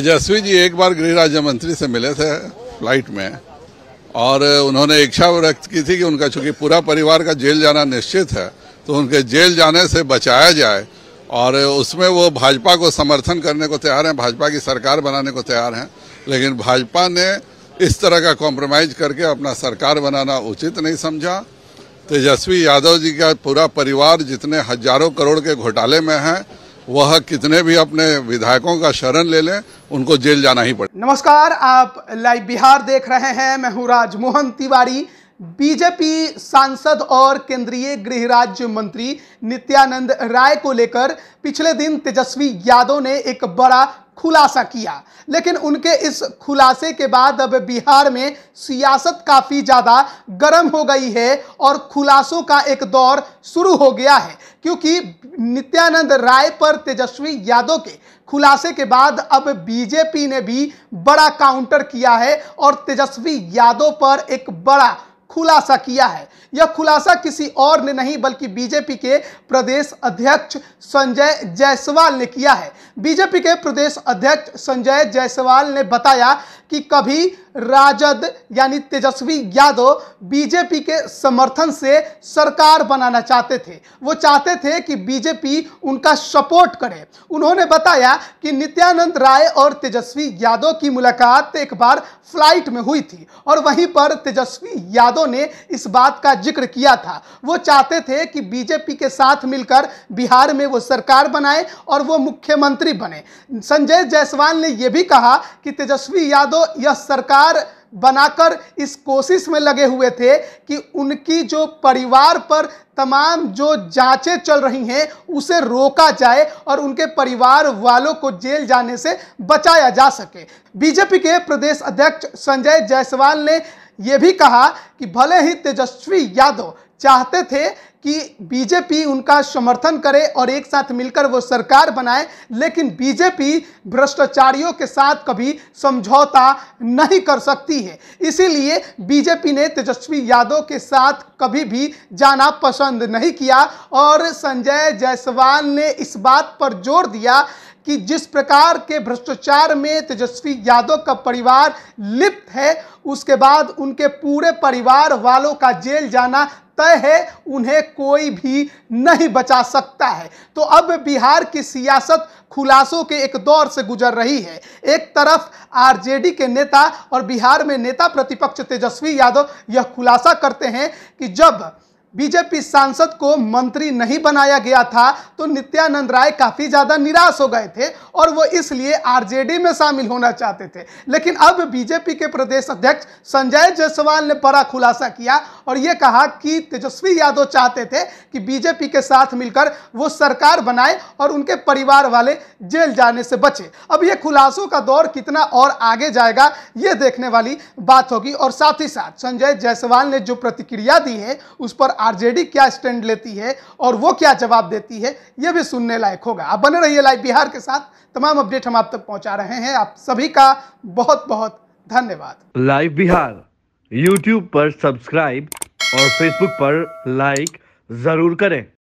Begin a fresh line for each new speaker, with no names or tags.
तेजस्वी जी एक बार गृह राज्य मंत्री से मिले थे फ्लाइट में और उन्होंने इच्छा व्यक्त की थी कि उनका चूंकि पूरा परिवार का जेल जाना निश्चित है तो उनके जेल जाने से बचाया जाए और उसमें वो भाजपा को समर्थन करने को तैयार हैं भाजपा की सरकार बनाने को तैयार हैं लेकिन भाजपा ने इस तरह का कॉम्प्रोमाइज करके अपना सरकार बनाना उचित नहीं समझा तेजस्वी यादव जी का पूरा परिवार जितने हजारों करोड़ के घोटाले में हैं वह कितने भी अपने विधायकों का शरण ले लें उनको जेल जाना ही पड़े
नमस्कार आप लाइव बिहार देख रहे हैं मैं हूँ राजमोहन तिवारी बीजेपी सांसद और केंद्रीय गृह राज्य मंत्री नित्यानंद राय को लेकर पिछले दिन तेजस्वी यादव ने एक बड़ा खुलासा किया लेकिन उनके इस खुलासे के बाद अब बिहार में सियासत काफ़ी ज़्यादा गर्म हो गई है और खुलासों का एक दौर शुरू हो गया है क्योंकि नित्यानंद राय पर तेजस्वी यादव के खुलासे के बाद अब बीजेपी ने भी बड़ा काउंटर किया है और तेजस्वी यादव पर एक बड़ा खुलासा किया है यह खुलासा किसी और ने नहीं बल्कि बीजेपी के प्रदेश अध्यक्ष संजय जायसवाल ने किया है बीजेपी के प्रदेश अध्यक्ष संजय जायसवाल ने बताया कि कभी राजद यानी तेजस्वी यादव बीजेपी के समर्थन से सरकार बनाना चाहते थे वो चाहते थे कि बीजेपी उनका सपोर्ट करे उन्होंने बताया कि नित्यानंद राय और तेजस्वी यादव की मुलाकात एक बार फ्लाइट में हुई थी और वहीं पर तेजस्वी यादव ने इस बात का जिक्र किया था वो चाहते थे कि बीजेपी के साथ मिलकर बिहार में वो सरकार बनाए और वो मुख्यमंत्री बने संजय जायसवाल ने यह भी कहा कि तेजस्वी यादव यह सरकार बनाकर इस कोशिश में लगे हुए थे कि उनकी जो परिवार पर तमाम जो जांचें चल रही हैं उसे रोका जाए और उनके परिवार वालों को जेल जाने से बचाया जा सके बीजेपी के प्रदेश अध्यक्ष संजय जायसवाल ने यह भी कहा कि भले ही तेजस्वी यादव चाहते थे कि बीजेपी उनका समर्थन करे और एक साथ मिलकर वो सरकार बनाए लेकिन बीजेपी भ्रष्टाचारियों के साथ कभी समझौता नहीं कर सकती है इसीलिए बीजेपी ने तेजस्वी यादव के साथ कभी भी जाना पसंद नहीं किया और संजय जायसवाल ने इस बात पर जोर दिया कि जिस प्रकार के भ्रष्टाचार में तेजस्वी यादव का परिवार लिप्त है उसके बाद उनके पूरे परिवार वालों का जेल जाना तय है उन्हें कोई भी नहीं बचा सकता है तो अब बिहार की सियासत खुलासों के एक दौर से गुजर रही है एक तरफ आरजेडी के नेता और बिहार में नेता प्रतिपक्ष तेजस्वी यादव यह खुलासा करते हैं कि जब बीजेपी सांसद को मंत्री नहीं बनाया गया था तो नित्यानंद राय काफ़ी ज़्यादा निराश हो गए थे और वो इसलिए आरजेडी में शामिल होना चाहते थे लेकिन अब बीजेपी के प्रदेश अध्यक्ष संजय जायसवाल ने बड़ा खुलासा किया और ये कहा कि तेजस्वी यादव चाहते थे कि बीजेपी के साथ मिलकर वो सरकार बनाए और उनके परिवार वाले जेल जाने से बचे अब ये खुलासों का दौर कितना और आगे जाएगा ये देखने वाली बात होगी और साथ ही साथ संजय जायसवाल ने जो प्रतिक्रिया दी है उस पर आरजेडी क्या स्टैंड लेती है और वो क्या जवाब देती है ये भी सुनने लायक होगा आप बने रहिए लाइव बिहार के साथ तमाम अपडेट हम आप तक पहुंचा रहे हैं आप सभी का बहुत बहुत धन्यवाद
लाइव बिहार यूट्यूब पर सब्सक्राइब और फेसबुक पर लाइक जरूर करें